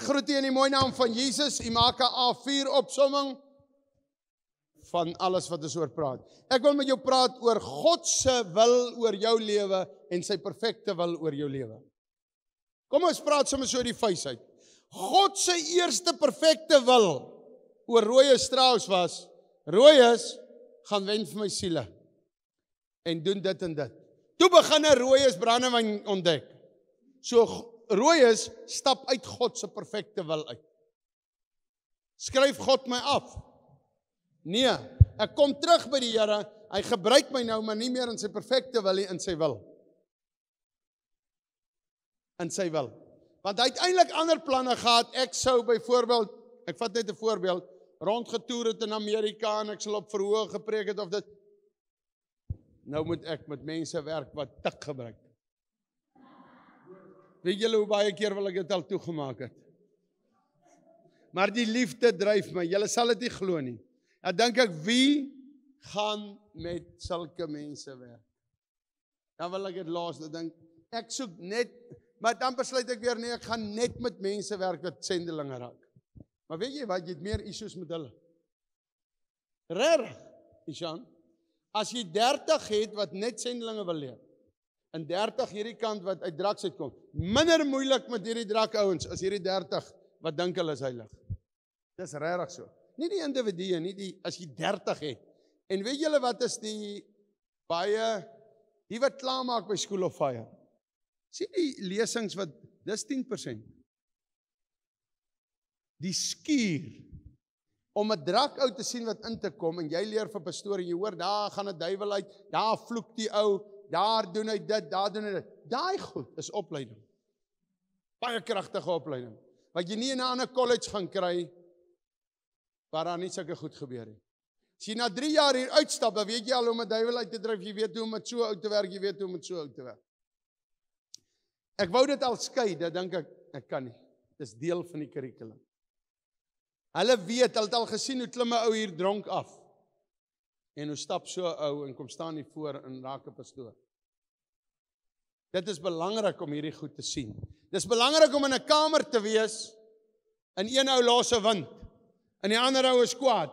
Ek groet u in die mooi naam van Jesus. U maak 'n A4 opsomming van alles wat ons oor praat. Ek wil met jou praat oor God se wil oor jou lewe en sy perfekte wil oor jou lewe. Kom ons praat sommer so die feit uit. God se eerste perfekte wil oor Rooie Strauss was: Rooie gaan wen vir my siele en doen dit en dit. Toe begin 'n Rooie se brandewyn ontdek. So rooi is, stap uit God se perfekte wil uit. Skryf God my af. Nee, ek kom terug by die Here. Hy gebruik my nou, maar nie meer in sy perfekte wil nie, in sy wil. In sy wil. Want hy het eintlik ander planne gehad. Ek sou byvoorbeeld, ek vat net 'n voorbeeld, rondgetoer het in Amerika en ek sou op verhoog gepreek het of dit nou moet ek met mense werk wat tik gebruik. Weet julle hoe baie keer wil ek dit al toegemaak het? Maar die liefde dryf my. Julle sal dit nie glo nie. Ek dink ek wie gaan met sulke mense werk? Dan wil ek dit laas dink. Ek soek net maar dan besluit ek weer nee, ek gaan net met mense werk wat sendelinge raak. Maar weet jy wat? Jy het meer issues met hulle. Reg, Ishan. As jy 30 het wat net sendelinge wil leer in 30 hierdie kant wat uit draks uitkom. Minder moeilik met hierdie drak ouens as hierdie 30 wat dink hulle is heilig. Dis regtig so. Nie die individue nie, die as jy 30 het. En weet julle wat is die baie die wat klaarmaak by school of fire? Sien die lesings wat dis 10%. Die skuur om 'n drak ou te sien wat in te kom en jy leer vir pastoor en jy hoor daar gaan 'n duiwel uit, daar vloek die ou, daar doen hy dit, daar doen hy dit. Daai goed is opleiding. Baie kragtige opleiding wat jy nie in 'n ander college gaan kry waar daar nie sulke goed gebeur nie. As jy na 3 jaar hier uitstap, dan weet jy al hoe om 'n duiwel uit te dryf, jy weet hoe om met so oud te werk, jy weet hoe om met so oud te werk. Ek wou dit al skei, dit dink ek ek kan nie. Dis deel van die kurrikulum. Hulle weet, hulle het al gesien hoe klim 'n ou hier dronk af. En hoe stap so ou en kom staan hier voor in raak 'n pastoor. Dit is belangrik om hierdie goed te sien. Dis belangrik om in 'n kamer te wees in een ou laaste wind. In die ander ou is kwaad.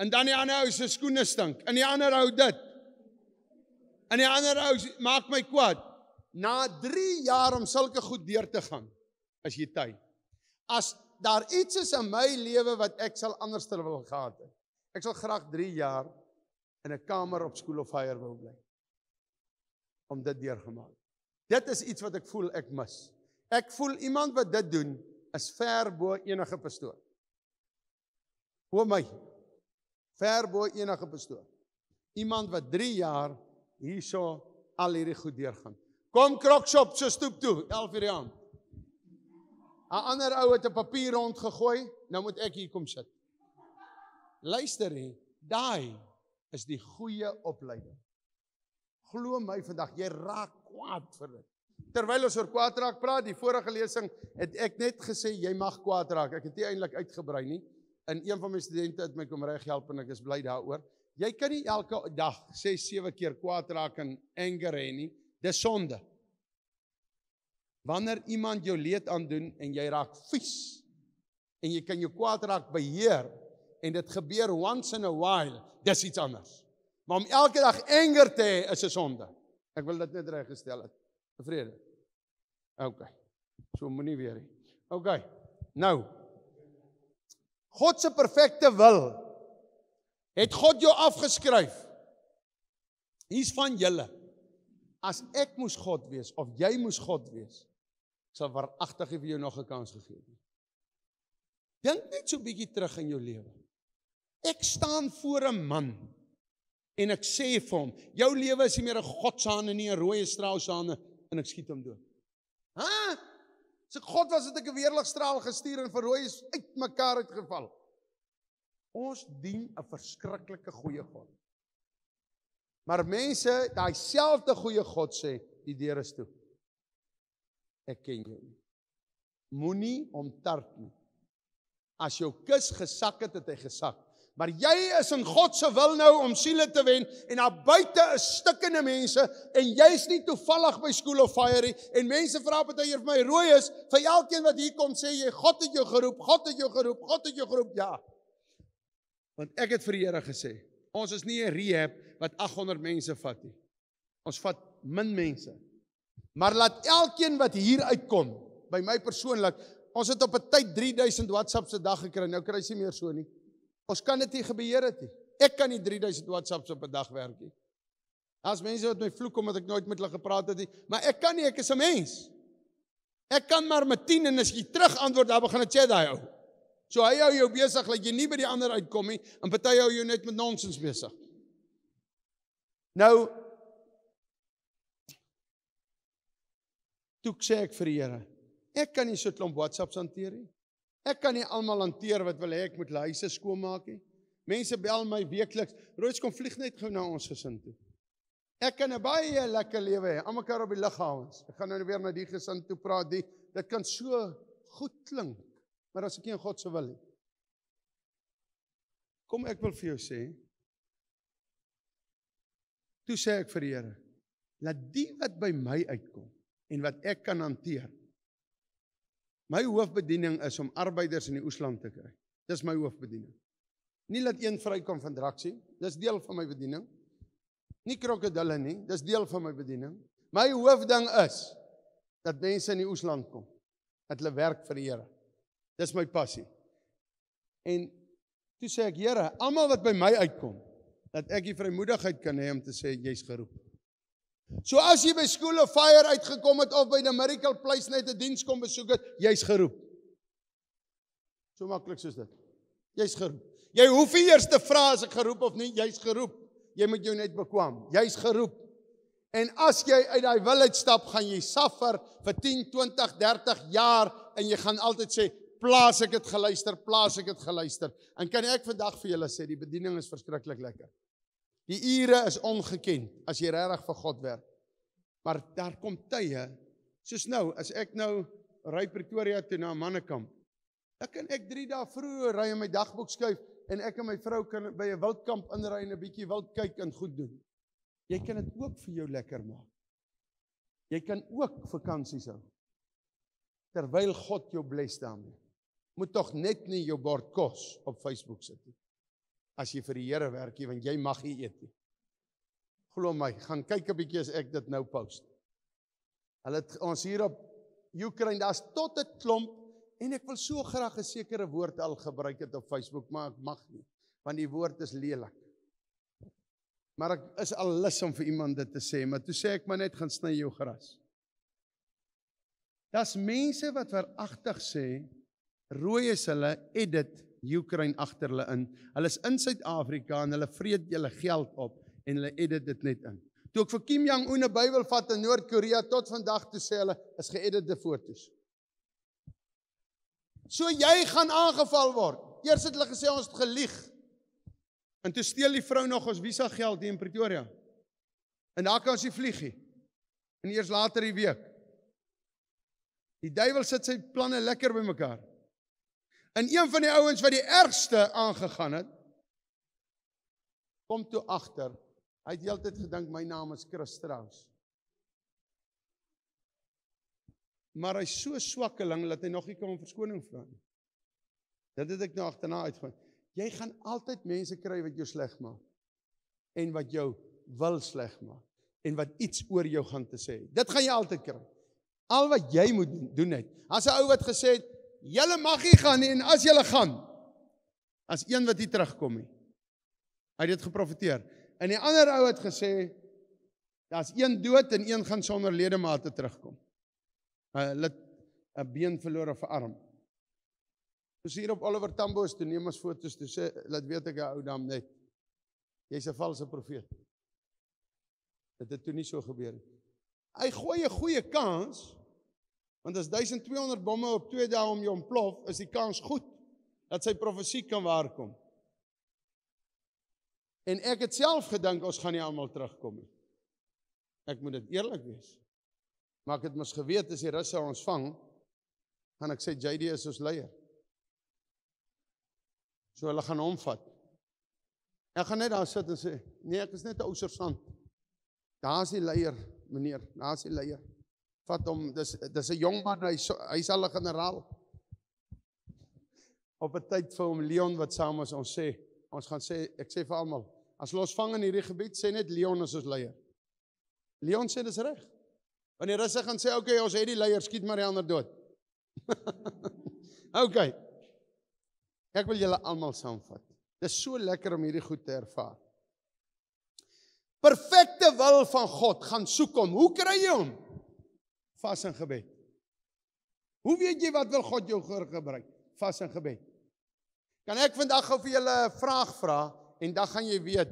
En dan die ander ou se skoene stink. In die ander ou dit. In die ander ou maak my kwaad. Na 3 jaar om sulke goed deur te gaan as jy ty. As daar iets is in my lewe wat ek sal anders wil gehad het. Ek sal graag 3 jaar in 'n kamer op skool of hier wou bly om dit deurgemaak. Dit is iets wat ek voel ek mis. Ek voel iemand wat dit doen is ver bo enige pastoor. Hoe my ver bo enige pastoor. Iemand wat 3 jaar hierso al hierdie goed deurgaan. Kom Krokshop se stoep toe 11:00 die aand. 'n Ander ou het 'n papier rond gegooi, nou moet ek hier kom sit. Luister hier, daai is die goeie opleiding. Glo my vandag, jy raak kwaad vir dit. Terwyl ons oor kwaad raak praat, die vorige lesing het ek net gesê jy mag kwaad raak. Ek het nie eintlik uitgebrei nie. In een van my studente het my kom reg help en ek is bly daaroor. Jy kan nie elke dag 6 7 keer kwaad raak en anger hê nie. Dis sonde. Wanneer iemand jou leed aandoen en jy raak vies en jy kan jou kwaad raak beheer, en dit gebeur once in a while, dis iets anders. Maar om elke dag anger te hê is 'n sonde. Ek wil dit net reggestel het. Tevrede. OK. So moenie weer nie. OK. Nou. God se perfekte wil het God jou afgeskryf. Hier's van julle. As ek moes God wees of jy moes God wees, sou waaragtig vir jou nog 'n kans gegee het. Dink net so 'n bietjie terug in jou lewe. Ek staan voor 'n man en ek sê vir hom, jou lewe is nie meer 'n God se hande nie, 'n rooi straal se hande en ek skiet hom dood. Hæ? Se God was dit ek 'n weerligstraal gestuur en verrooi is uitmekaar uitgeval. Ons dien 'n verskriklike goeie God. Maar mense, daai selfde goeie God sê, die deur is toe. Ek ken jou. Moenie omtart nie. As jou kus gesak het, het hy gesak maar jy is in God se wil nou om siele te wen en daar buite is stikkende mense en jy's nie toevallig by School of Fire nie en mense vra baie vir my rooi is vir elkeen wat hier kom sê jy God het jou geroep God het jou geroep God het jou geroep ja want ek het vir die Here gesê ons is nie 'n rehab wat 800 mense vat nie ons vat min mense maar laat elkeen wat hier uitkom by my persoonlik Ons het op 'n tyd 3000 WhatsApps se dag gekry. Nou kry jy nie meer so nie. Ons kan dit nie gebeheer het nie. Ek kan nie 3000 WhatsApps op 'n dag werk nie. As mense wat my vloek omdat ek nooit met hulle gepraat het nie, maar ek kan nie, ek is 'n mens. Ek kan maar met 10 en as jy terugantwoord, dan begin dit sê daai ou. So hy hou jou besig dat like jy nie by die ander uitkom nie en party hou jou net met nonsens besig. Nou toe sê ek vir die Here, ek kan nie so 'n klomp WhatsApps hanteer nie. Ek kan nie almal hanteer wat wil hê ek moet huise skoon maak nie. Mense bel my weekliks, "Roos, kom vlieg net gou na ons gesin toe." Ek kan 'n baie lekker lewe hê, almekaar op die lughawens. Ek gaan nou weer na die gesin toe praat, die dit kan so goed klink, maar as ek nie God se wil nie. Kom ek wil vir jou sê, toe sê ek vir die Here, laat die wat by my uitkom en wat ek kan hanteer, My hoofbediening is om arbeiders in die oesland te kry. Dis my hoofbediening. Nie dat een vrykom van draksie, dis deel van my bediening. Nie krokodille nie, dis deel van my bediening. My hoofding is dat mense in die oesland kom. Dat hulle werk vir die Here. Dis my passie. En toe sê ek, Here, almal wat by my uitkom, dat ek die vrymoedigheid kan hê om te sê jy's geroep. So as jy by School of Fire uitgekom het of by the Miracle Place net 'n diens kom besoek het, jy's geroep. So maklik soos dit. Jy's geroep. Jy hoef nie eers te vra as ek geroep of nie, jy's geroep. Jy moet jou net bekwam. Jy's geroep. En as jy uit daai wil uitstap, gaan jy suffer vir 10, 20, 30 jaar en jy gaan altyd sê, "Plaas ek het geluister, plaas ek het geluister." En kan ek vandag vir julle sê die bediening is verskriklik lekker. Die ure is ongekend as jy regtig vir God werk. Maar daar kom tye soos nou as ek nou ry Pretoria toe na Mannekamp. Dan kan ek 3 dae vroeër ry en my dagboek skryf en ek en my vrou kan by 'n wildkamp inry en 'n bietjie wild kyk en goed doen. Jy kan dit ook vir jou lekker maak. Jy kan ook vakansies hou. Terwyl God jou bless daarmee. Moet tog net nie jou bord kos op Facebook sit nie as jy vir die Here werk, want jy mag nie eet nie. Glo my, gaan kyk 'n bietjie as ek dit nou post. Hulle ons hier op Ukraine, daar's tot 'n klomp en ek wil so graag 'n sekere woord al gebruik het op Facebook, maar ek mag nie, want die woord is lelik. Maar ek is al lus om vir iemand dit te sê, maar toe sê ek maar net gaan sny jou gras. Das mense wat veragtig sê rooi is hulle edit Ukraine agter hulle in. Hulle is in Suid-Afrika en hulle vreet hulle geld op en hulle edit dit net in. Toe ek vir Kim Jong Un 'n Bybel vat in Noord-Korea tot vandag toe sê hulle is geëditeerde fotos. So jy gaan aangeval word. Eers het hulle gesê ons het gelieg. En toe steel die vrou nog ons visa geld hier in Pretoria. En daar kan ons nie vlieg nie. En eers later die week. Die duiwel sit sy planne lekker bymekaar. En een van die ouens wat die ergste aangegaan het, kom toe agter. Hy het heeltyd gedink my naam is Christus. Maar hy's so swakkeling dat hy nog nie kan verskoning vra nie. Dit het ek nou agterna uitgevind. Jy gaan altyd mense kry wat jou sleg maak en wat jou wil sleg maak en wat iets oor jou gaan te sê. Dit gaan jy altyd kry. Al wat jy moet doen net. As 'n ou wat gesê het, Julle mag nie gaan nie en as julle gaan as een wat hier terugkom nie. Hy het dit geprofeteer. En die ander ou het gesê daar's een dood en een gaan sonder ledemate terugkom. Hulle 'n been verloor of 'n arm. Dis hier op Oliver Tambo se toe neem ons fotos toe sê laat weet ek 'n ou dam net. Jy's 'n valse profeet. Dit het toe nie so gebeur nie. Hy gooi 'n goeie kans Want as 1200 bomme op 2 dae om jou ontplof, is die kans goed dat sy profesie kan waarkom. En ek het self gedink ons gaan nie almal terugkom nie. Ek moet dit eerlik wees. Maar ek het mos geweet as die russe ons vang, gaan ek sê JD is ons leier. So hulle gaan hom vat. Ek gaan net daar sit en sê, nee, ek is net 'n ou sergeant. Daar's die leier, meneer. Daar's die leier vat hom dis dis 'n jong man hy hy's al 'n generaal op 'n tyd vir hom Leon wat saam is ons sê ons gaan sê ek sê vir almal as ons vang in hierdie gebied sê net Leon is ons leier Leon sê dis reg wanneer hulle gaan sê okay ons het die leier skiet maar die ander dood okay ek wil julle almal saamvat dis so lekker om hierdie goed te ervaar perfekte wil van God gaan soek hom hoe kry jy hom vas in gebed. Hoe weet jy wat wil God jou gebruik? Vas in gebed. Kan ek vandag gou vir julle 'n vraag vra en dan gaan jy weet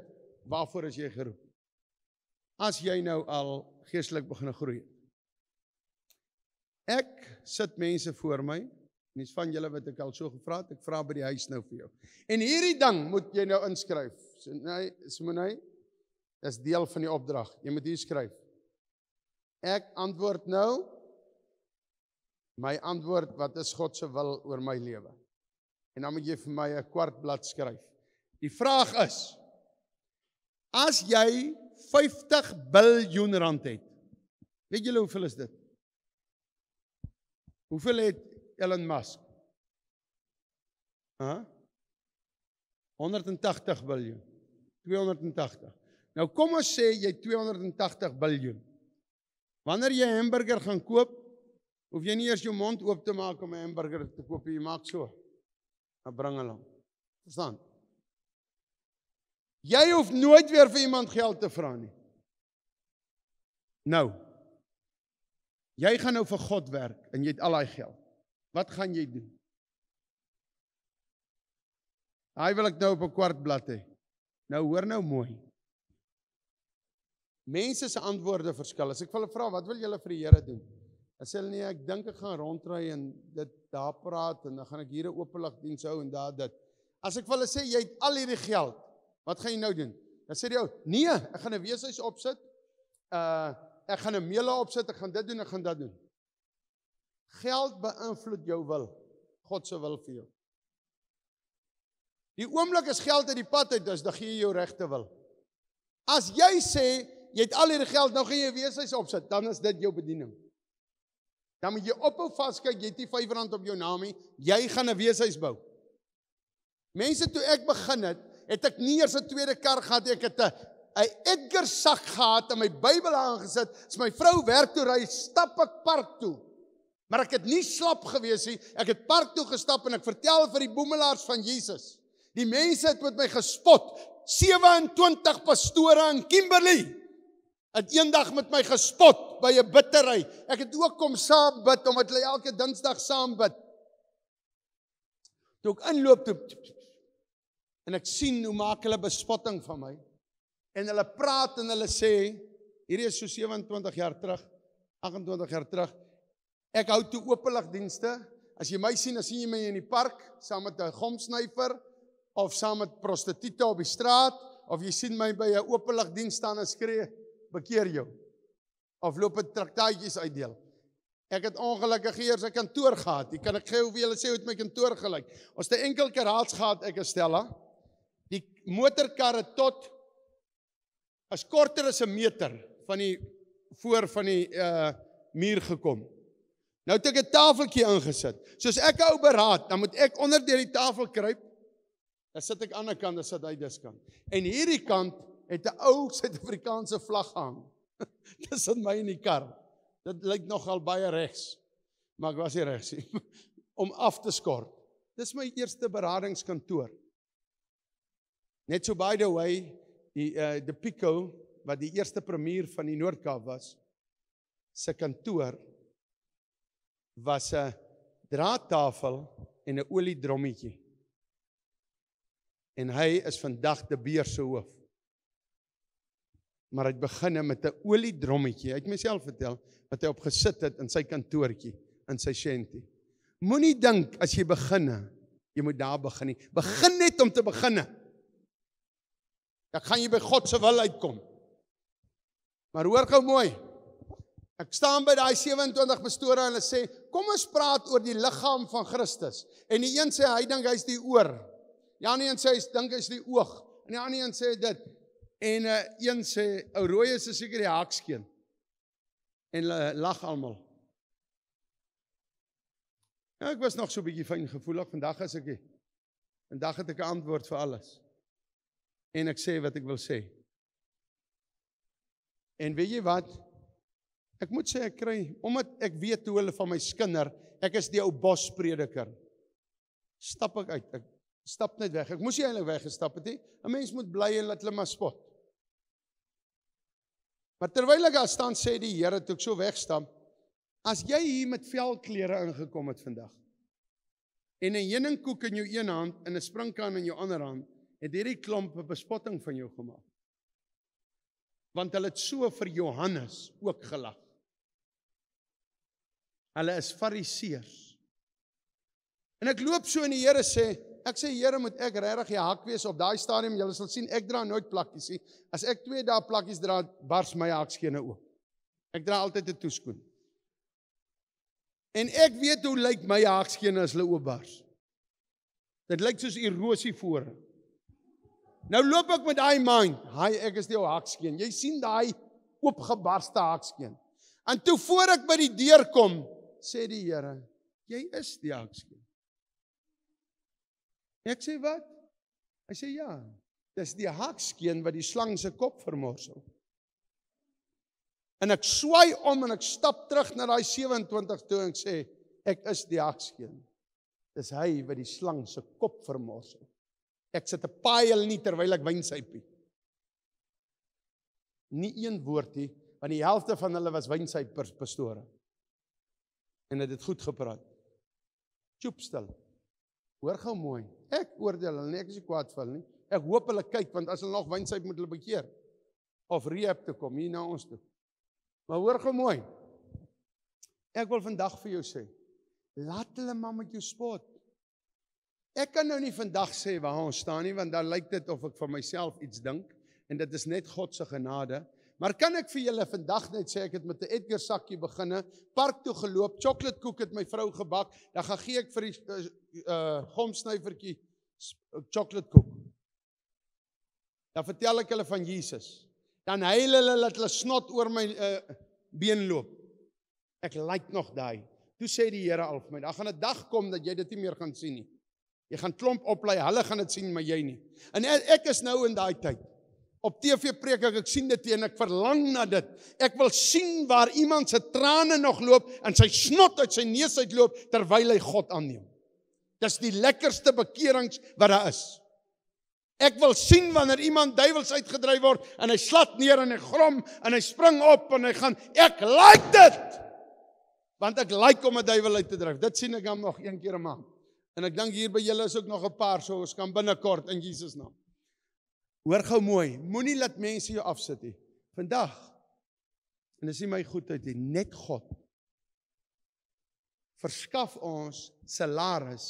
waarvoor as jy geroep. As jy nou al geestelik begin groei. Ek sit mense voor my en dis van julle wat ek al so gevra het, ek vra by die huis nou vir jou. En hierdie ding moet jy nou inskryf. Nee, Simone, dis deel van die opdrag. Jy moet hier skryf. Ek antwoord nou my antwoord wat is God se wil oor my lewe. En dan moet jy vir my 'n kwart blad skryf. Die vraag is as jy 50 biljoen rand het. Weet julle hoeveel is dit? Hoeveel het Elon Musk? Hæ? Huh? 180 biljoen. 280. Nou kom ons sê jy 280 biljoen. Wanneer jy 'n hamburger gaan koop, hoef jy nie eers jou mond oop te maak om 'n hamburger te koop nie, maak so. Dan bring hulle hom. Verstaan? Jy hoef nooit weer vir iemand geld te vra nie. Nou. Jy gaan nou vir God werk en jy het al daai geld. Wat gaan jy doen? Hy wil ek nou op 'n kwart blad hê. Nou hoor nou mooi. Mense se antwoorde verskil. As ek hulle vra wat wil julle vir die Here doen? Hulle sê hulle nee, ek dink ek gaan ronddry en dit daar praat en dan gaan ek hier 'n oopelig diens hou en daar dit. As ek hulle sê jy het al hierdie geld, wat gaan jy nou doen? Dan sê die ou, nee, ek gaan 'n weeshuis opsit. Uh ek gaan 'n meule opsit, ek gaan dit doen, ek gaan dat doen. Geld beïnvloed jou wil. God se wil vir jou. Die oomblik as geld uit die pad uit is, dan gee jy jou regte wil. As jy sê jy het al hierdie geld, nou gaan jy weer hy's opsit, dan is dit jou bediening. Dan moet jy ophou vaskyk, jy het nie R5 op jou naam nie, jy gaan 'n weer hy's bou. Mense toe ek begin het, het ek nie eers 'n tweede kar gehad, ek het 'n 'n Edgar sak gehad en my Bybel aangesit. Dis my vrou werk toe ry, stap ek park toe. Maar ek het nie slap gewees nie. Ek het park toe gestap en ek vertel vir die boemelaars van Jesus. Die mense het met my gespot. 27 pastore in Kimberley het eendag met my gespot by 'n bittery. Ek het ook kom saam bid omdat hulle elke Dinsdag saam bid. Toe ek inloop toe en ek sien hoe maak hulle bespotting van my en hulle praat en hulle sê hierdie is so 27 jaar terug, 28 jaar terug. Ek hou toe openlig dienste. As jy my sien, dan sien jy my in die park saam met 'n gomsnyfer of saam met prostituie op die straat of jy sien my by 'n openlig diens staan en skree bekeer jou. Afloop 'n traktaatjies uitdeel. Ek het ongelukkig eers 'n kantoor gehad. Ek kan ek gee hoe jy sê met my kantoor gelyk. Ons het 'n enkel karaats gehad ek en Stella. Die motorkarre tot as korter as 'n meter van die voor van die uh muur gekom. Nou het ek 'n tafeltjie ingesit. Soos ek ou beraad, dan moet ek onder deur die tafel kruip. Dan sit ek aan die ander kant, dan sit hy diskant. En hierdie kant het 'n ou Suid-Afrikaanse vlag hang tussen my en die kar. Dit lyk nogal baie regs. Maar ek was nie regs nie om af te skort. Dis my eerste beradingskantoor. Net so by the way, die eh uh, die Pico wat die eerste premier van die Noord-Kaap was, se kantoor was 'n draadtafel en 'n oliedrommetjie. En hy is vandag te Beer se hoof maar hy het beginne met 'n oliedrommetjie. Hy het myself vertel wat hy op gesit het in sy kantoortjie in sy shanty. Moenie dink as jy beginne, jy moet daar begin nie. Begin net om te beginne. Dan gaan jy by God se wil uitkom. Maar hoor gou mooi. Ek staan by daai 27 pastore en hulle sê, "Kom ons praat oor die liggaam van Christus." En die een sê hy dink hy's die oor. Die ander een sê hy dink hy's die oog. En die ander een sê dit. En uh, een sê, ou rooi is seker die hakskeen. En hulle eh, lag almal. Ja, ek was nog so 'n bietjie fyn gevoelig vandag as ek vandag het ek 'n antwoord vir alles. En ek sê wat ek wil sê. En weet jy wat? Ek moet sê ek kry omdat ek weet hoe hulle van my skinder, ek is die ou bosprediker. Stap ek uit. Ek stap net weg. Ek moes nie eintlik weggestap het nie. 'n Mens moet bly en laat hulle maar spot. Maar terwyl ek daar staan sê die Here toe ek so wegstap, as jy hier met velklere ingekom het vandag en 'n heuningkoek in jou een hand en 'n sprinkaan in jou ander hand, het hierdie klomp 'n bespotting van jou gemaak. Want hulle het so vir Johannes ook gelag. Hulle is fariseërs. En ek loop so en die Here sê, Ek sê Here, moet ek regtig gehak wees op daai stadium? Julle sal sien ek dra nooit plakkies nie. As ek twee dae plakkies dra, bars my hakskene oop. Ek dra altyd 'n toeskoen. En ek weet hoe lyk my hakskene as hulle oop bars. Dit lyk soos erosie voor. Nou loop ek met daai mind, "Hi, ek is die ou hakskeen." Jy sien daai oopgebarste hakskeen. En toe voor ek by die deur kom, sê die Here, "Jy is die hakskeen." Ek sê wat? Hy sê ja. Dis die hakskeen wat die slang se kop vermorsel. En ek swaai om en ek stap terug na daai 27 toe en ek sê ek is die hakskeen. Dis hy wat die slang se kop vermorsel. Ek sit 'n paal nie terwyl ek wynsypie. Nie een woordie want die helfte van hulle was wynsypers pastore. En dit het, het goed gepraat. Joep stil. Hoor gou mooi. Ek oordeel hulle nie, ek is nie kwaad vir hulle nie. Ek hoop hulle kyk want as hulle nog wynsyp moet hulle bekeer of reep toe kom hier na ons toe. Maar hoor gou mooi. Ek wil vandag vir jou sê, laat hulle maar met jou spot. Ek kan nou nie vandag sê waar ons staan nie want dan lyk dit of ek vir myself iets dink en dit is net God se genade Maar kan ek vir julle vandag net sê ek het met 'n Edgar sakkie beginne, park toe geloop, chocolate koek het my vrou gebak, dan gaan gee ek vir die uh, uh gomsnyfertjie eh, chocolate koek. Dan vertel ek hulle van Jesus. Dan huil hulle dat hulle snot oor my uh been loop. Ek lyk like nog daai. Toe sê die Here al vir my, daar gaan 'n dag kom dat jy dit nie meer gaan sien nie. Jy gaan klomp oplei, hulle gaan dit sien, maar jy nie. En ek is nou in daai tyd op TV preek ek, ek sien dit en ek verlang na dit. Ek wil sien waar iemand se trane nog loop en sy snot uit sy neus uitloop terwyl hy God aanneem. Dis die lekkerste bekerings wat daar is. Ek wil sien wanneer iemand duiwels uitgedryf word en hy slat neer en hy grom en hy spring op en hy gaan ek like dit. Want ek like om 'n duiwel uit te dryf. Dit sien ek hom nog een keer 'n maand. En ek dink hier by julle is ook nog 'n paar so ons kan binnekort in Jesus naam. Hoor gou mooi, moenie laat mense jou afsit nie. Vandag en dis nie my goedheid nie, net God verskaf ons salaris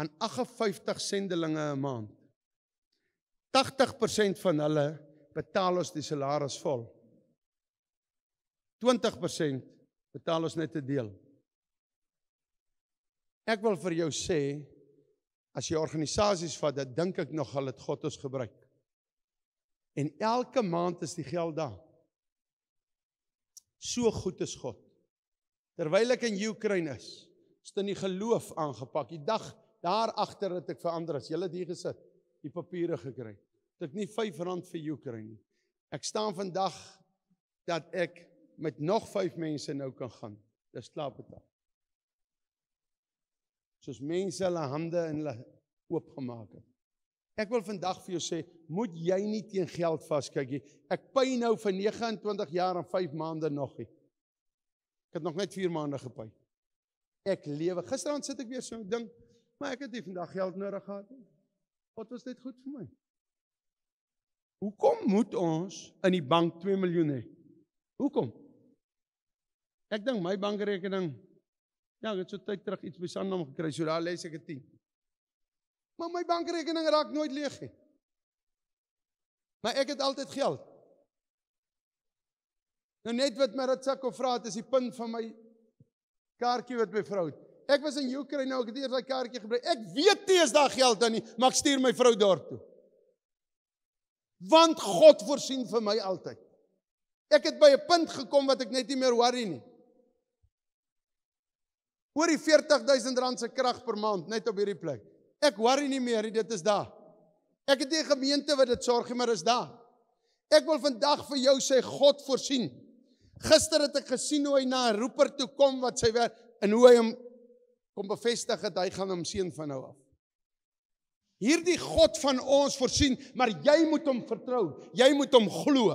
aan 58 sendelinge 'n maand. 80% van hulle betaal ons die salaris vol. 20% betaal ons net 'n deel. Ek wil vir jou sê as jy organisasies vat, dan dink ek nog hulle het God ons gebruik. En elke maand is die geld daar. So goed is God. Terwyl ek in Ukraine is, is dit in die geloof aangepak. Die dag daar agter het ek verander as julle hier gesit, die papiere gekry. Het ek nie R5 vir Ukraine. Ek staan vandag dat ek met nog 5 mense nou kan gaan. Dis klaar betaal. Soos mense hulle hande en hulle oopgemaak het. Ek wil vandag vir jou sê, moet jy nie teen geld vaskyk nie. Ek pyn nou vir 29 jaar en 5 maande nog nie. Ek het nog net 4 maande gepy. Ek lewe. Gisterand sit ek weer so 'n ding, maar ek het nie vandag geld nodig gehad nie. Wat was dit goed vir my? Hoekom moet ons in die bank 2 miljoen hê? Hoekom? Ek dink my bankrekening ja, ek het so tyd terug iets by Sanlam gekry, so daar lê seker 10. Maar my bankrekening raak nooit leeg nie. Maar ek het altyd geld. Nou net wat my Ratsako vra het is die punt van my kaartjie wat my vrou het. Ek was in Ukraine nou, ek het eers daai kaartjie gebruik. Ek weet nie as daar geld dan nie, maar ek stuur my vrou daartoe. Want God voorsien vir my altyd. Ek het by 'n punt gekom wat ek net nie meer worry nie. Oor die 40000 rand se krag per maand net op hierdie plek. Ek worry nie meer, dit is daar. Ek het nie 'n gemeente wat dit sorg nie, maar is daar. Ek wil vandag vir jou sê God voorsien. Gister het ek gesien hoe hy na 'n roeper toe kom wat sy werk en hoe hy hom kom bevestig dat hy gaan hom seën van nou af. Hierdie God van ons voorsien, maar jy moet hom vertrou. Jy moet hom glo.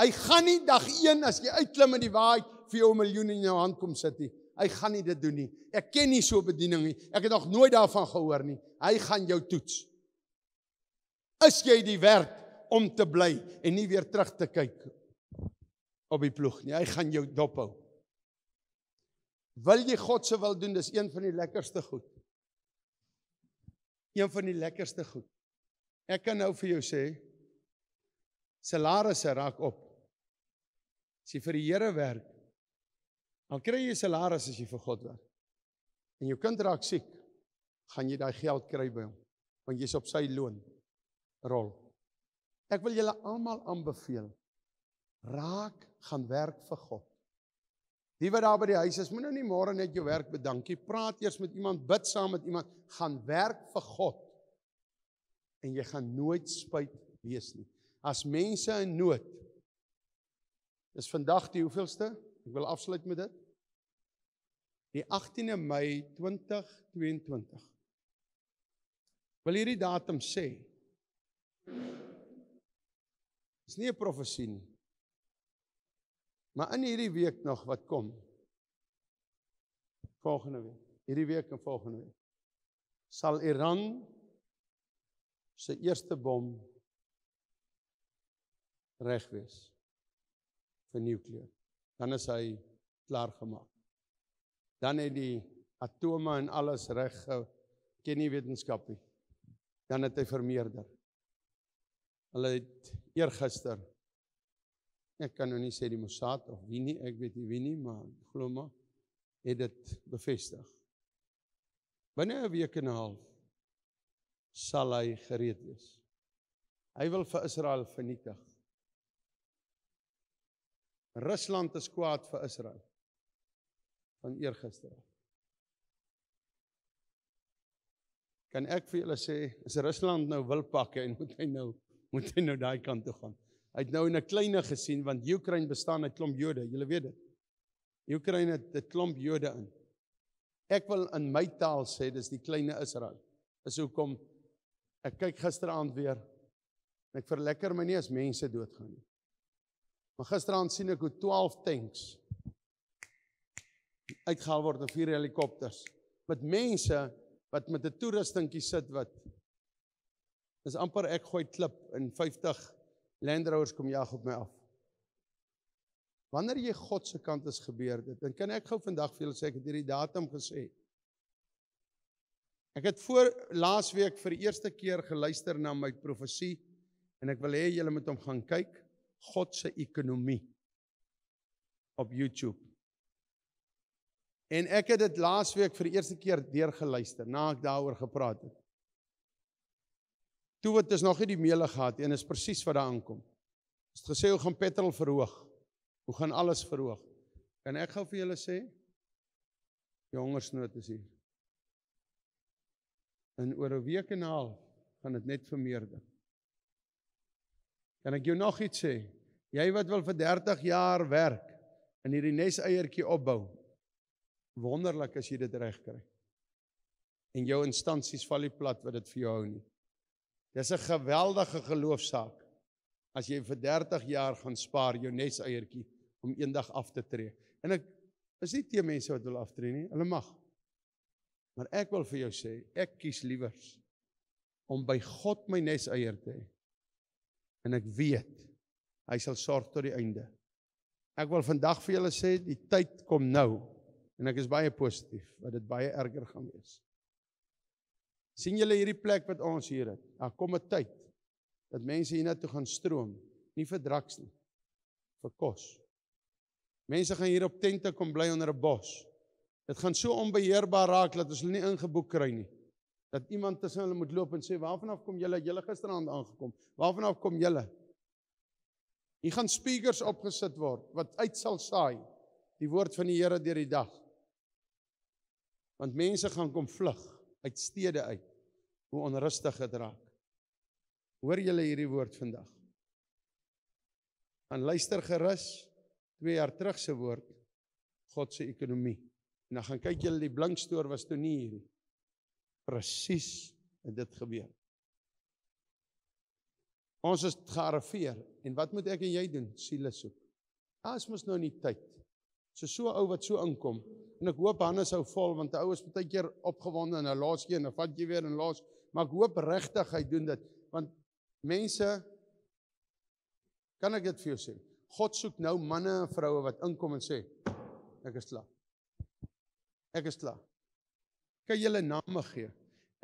Hy gaan nie dag 1 as jy uitklim in die waai vir jou 'n miljoen in jou hand kom sit nie hy gaan nie dit doen nie. Ek ken nie so 'n bediening nie. Ek het nog nooit daarvan gehoor nie. Hy gaan jou toets. Is jy die werd om te bly en nie weer terug te kyk op die ploeg nie. Hy gaan jou dop hou. Wil jy God se wil doen? Dis een van die lekkerste goed. Een van die lekkerste goed. Ek kan nou vir jou sê salarisse raak op. As jy vir die Here werk, Dan kry jy salaris as jy vir God werk. En jou kind raak siek, gaan jy daai geld kry by hom, want jy's op sy loon rol. Ek wil julle almal aanbeveel raak gaan werk vir God. Die wat daar by die huis is, moenie nou nie môre net jou werk bedankie. Praat eers met iemand, bid saam met iemand, gaan werk vir God. En jy gaan nooit spyt wees nie. As mense in nood is vandag die hoeveelste Ek wil afsluit met dit. Die 18de Mei 2022. Wil hierdie datum sê? Dis nie 'n profesie nie. Maar in hierdie week nog wat kom. Volgende week. Hierdie week en volgende week sal Iran se eerste bom reg wees vir nukleêr dan is hy klaar gemaak. Dan het die atome en alles reg ken nie wetenskapie. Dan het hy vermeerder. Hulle het eergister ek kan nou nie sê die Mossad of wie nie, ek weet nie wie nie, maar glo maar het dit bevestig. Binne 'n week en 'n half sal hy gereed wees. Hy wil vir Israel vernietig. Rusland is kwaad vir Israel. Van eergister. Kan ek vir julle sê as Rusland nou wil pak en moet hy nou moet hy nou daai kant toe gaan. Hy het nou in 'n kleine gesien want Oekraïne bestaan uit klomp Jode, julle weet dit. Oekraïne het 'n klomp Jode in. Ek wil in my taal sê dis die kleine Israel. Is hoekom ek kyk gisteraand weer en ek verlekker my nie as mense doodgaan nie. Maar gisteraan sien ek hoe 12 tanks uitgehaal word in vier helikopters met mense wat met 'n toeristingkie sit wat is amper ek gooi klip in 50 Land Rovers kom jag op my af. Wanneer jy God se kant is gebeur dit, dan kan ek gou vandag vir julle sê ek het hierdie datum gesê. Ek het voor laasweek vir die eerste keer geluister na my profesie en ek wil hê julle moet hom gaan kyk. God se ekonomie op YouTube. En ek het dit laasweek vir die eerste keer deurgeluister nadat ek daaroor gepraat het. Toe wat is nog nie die meele gehad en is presies wat daar aankom. Is dit gesê hoe gaan petrol verhoog? Hoe gaan alles verhoog? Kan ek gou vir julle sê? Jongersnood is hier. In oor 'n week en 'n half gaan dit net vermeerder. Kan ek jou nog iets sê? Jy wat wil vir 30 jaar werk in hierdie neseiertjie opbou. Wonderlik as jy dit reg kry. En jou instansies val nie plat wat dit vir jou hou nie. Dis 'n geweldige geloofsaak as jy vir 30 jaar gaan spaar jou neseiertjie om eendag af te tree. En ek is nie teen mense wat wil aftree nie. Hulle mag. Maar ek wil vir jou sê, ek kies liewers om by God my neseier te hê. En ek weet Hy sal sorg tot die einde. Ek wil vandag vir julle sê die tyd kom nou en ek is baie positief dat dit baie erger gaan wees. sien julle hierdie plek wat ons hier het? Daar kom 'n tyd dat mense hiernatoe gaan stroom, nie vir draks nie, vir kos. Mense gaan hier op tente kom bly onder 'n bos. Dit gaan so onbeheerbaar raak dat ons hulle nie ingeboek kry nie. Dat iemand tussen hulle moet loop en sê, "Waarvanaf kom julle? Julle gisteraand aangekom. Waarvanaf kom julle?" Hier gaan speakers opgesit word wat uit sal saai die woord van die Here deur die dag. Want mense gaan kom vlug uit stede uit hoe onrustig dit raak. Hoor julle hierdie woord vandag? Aan luister gerus 2 jaar terug se woord God se ekonomie. En dan gaan kyk julle die blinkstoor was toe nie hier nie. Presies het dit gebeur. Ons is gearriveer en wat moet ek en jy doen? Siele soek. Daar's ah, mos nou nie tyd. So so ou wat so inkom en ek hoop Hannes hou vol want hy is baie keer opgewonde en hy laat sien en vat jy weer en laat maar ek hoop regtig hy doen dit want mense kan ek dit vir jou sê. God soek nou manne en vroue wat inkom en sê ek is klaar. Ek is klaar. Kan jy hulle name gee?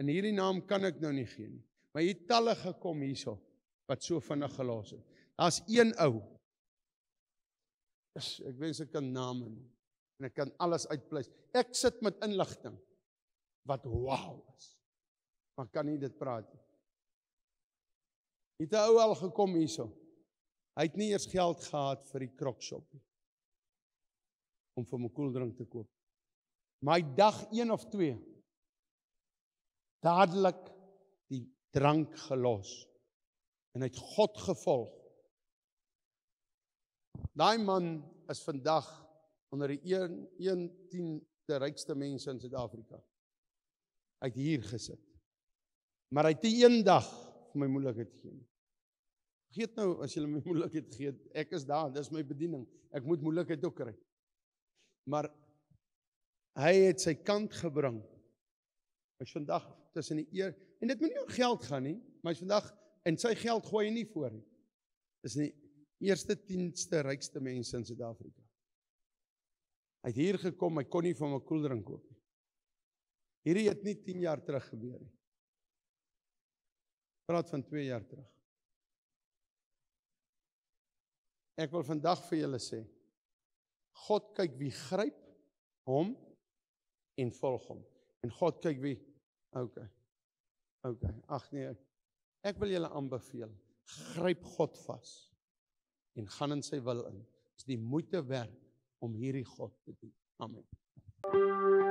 En hierdie naam kan ek nou nie gee nie. Maar hier talle gekom hierso wat so vinnig gelos het. Daar's een ou. Ek wens ek kan name en ek kan alles uitpleis. Ek sit met inligting wat wow is. Maar kan nie dit praat nie. Het 'n ou al gekom hierso. Hy het nie eers geld gehad vir die crockshop nie. Om vir my koeldrank te koop. My dag 1 of 2 dadelik die drank gelos en hy't God gevolg. Daai man is vandag onder die 1 110ste rykste mense in Suid-Afrika. Hy't hier gesit. Maar hy't eendag vir my moeilikheid gegee. Vergeet nou as jy my moeilikheid gee, ek is daar, dis my bediening. Ek moet moeilikheid ook kry. Maar hy het sy kant gebring. Hy's vandag tussen die eer en dit moenie oor geld gaan nie, maar hy's vandag en sy geld gooi hy nie voor nie. Dis die eerste 10ste rykste mense in Suid-Afrika. Hy het hier gekom, hy kon nie van 'n koeldrank koop nie. Hierdie het nie 10 jaar terug gebeur nie. Praat van 2 jaar terug. Ek wil vandag vir julle sê God kyk wie gryp hom en volg hom. En God kyk wie. Okay. Okay. Ag nee, Ek wil julle aanbeveel, gryp God vas en gaan in sy wil in. Dit is die moeite werd om hierdie God te dien. Amen. Thank you.